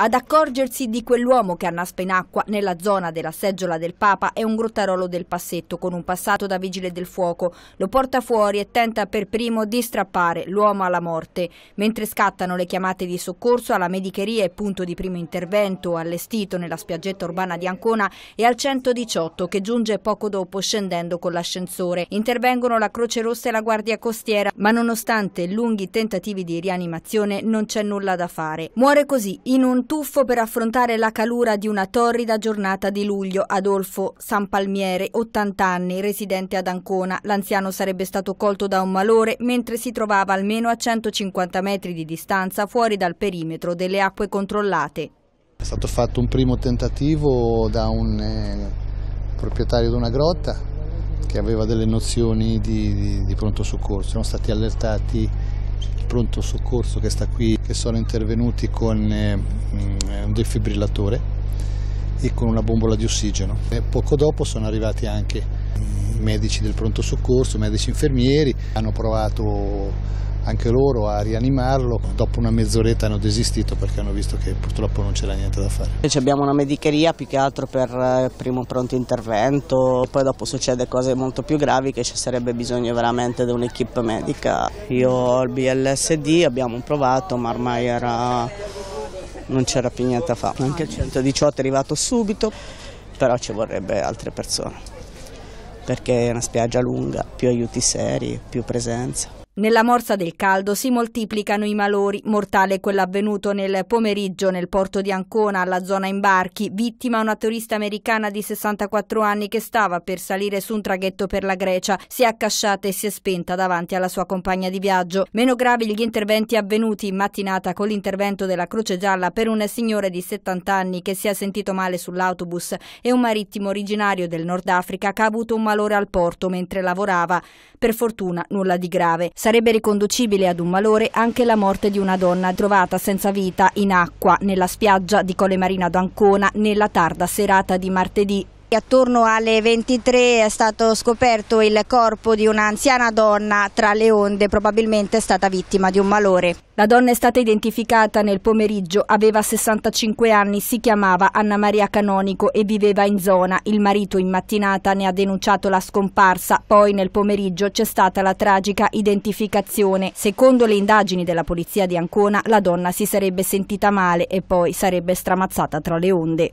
Ad accorgersi di quell'uomo che annaspa in acqua nella zona della seggiola del Papa è un grottarolo del Passetto con un passato da vigile del fuoco. Lo porta fuori e tenta per primo di strappare l'uomo alla morte. Mentre scattano le chiamate di soccorso alla medicheria e punto di primo intervento allestito nella spiaggetta urbana di Ancona e al 118 che giunge poco dopo scendendo con l'ascensore. Intervengono la Croce Rossa e la Guardia Costiera, ma nonostante lunghi tentativi di rianimazione non c'è nulla da fare. Muore così in un tuffo per affrontare la calura di una torrida giornata di luglio. Adolfo San 80 anni, residente ad Ancona. L'anziano sarebbe stato colto da un malore mentre si trovava almeno a 150 metri di distanza fuori dal perimetro delle acque controllate. È stato fatto un primo tentativo da un eh, proprietario di una grotta che aveva delle nozioni di, di, di pronto soccorso. Sono stati allertati pronto soccorso che sta qui, che sono intervenuti con eh, mm, un defibrillatore e con una bombola di ossigeno. E poco dopo sono arrivati anche i medici del pronto soccorso, i medici infermieri, hanno provato anche loro a rianimarlo. Dopo una mezz'oretta hanno desistito perché hanno visto che purtroppo non c'era niente da fare. Noi abbiamo una medicheria più che altro per eh, primo pronto intervento, poi dopo succede cose molto più gravi che ci sarebbe bisogno veramente di un'equipe medica. Io ho il BLSD, abbiamo provato ma ormai era... non c'era più niente da fare. Anche il 118 è arrivato subito, però ci vorrebbe altre persone perché è una spiaggia lunga, più aiuti seri, più presenza. Nella morsa del caldo si moltiplicano i malori, mortale quello avvenuto nel pomeriggio nel porto di Ancona alla zona imbarchi, vittima una turista americana di 64 anni che stava per salire su un traghetto per la Grecia, si è accasciata e si è spenta davanti alla sua compagna di viaggio. Meno gravi gli interventi avvenuti in mattinata con l'intervento della Croce Gialla per un signore di 70 anni che si è sentito male sull'autobus e un marittimo originario del Nord Africa che ha avuto un malore al porto mentre lavorava. Per fortuna nulla di grave sarebbe riconducibile ad un malore anche la morte di una donna trovata senza vita in acqua nella spiaggia di Colle Marina d'Ancona nella tarda serata di martedì Attorno alle 23 è stato scoperto il corpo di un'anziana donna tra le onde, probabilmente è stata vittima di un malore. La donna è stata identificata nel pomeriggio, aveva 65 anni, si chiamava Anna Maria Canonico e viveva in zona. Il marito in mattinata ne ha denunciato la scomparsa, poi nel pomeriggio c'è stata la tragica identificazione. Secondo le indagini della polizia di Ancona, la donna si sarebbe sentita male e poi sarebbe stramazzata tra le onde.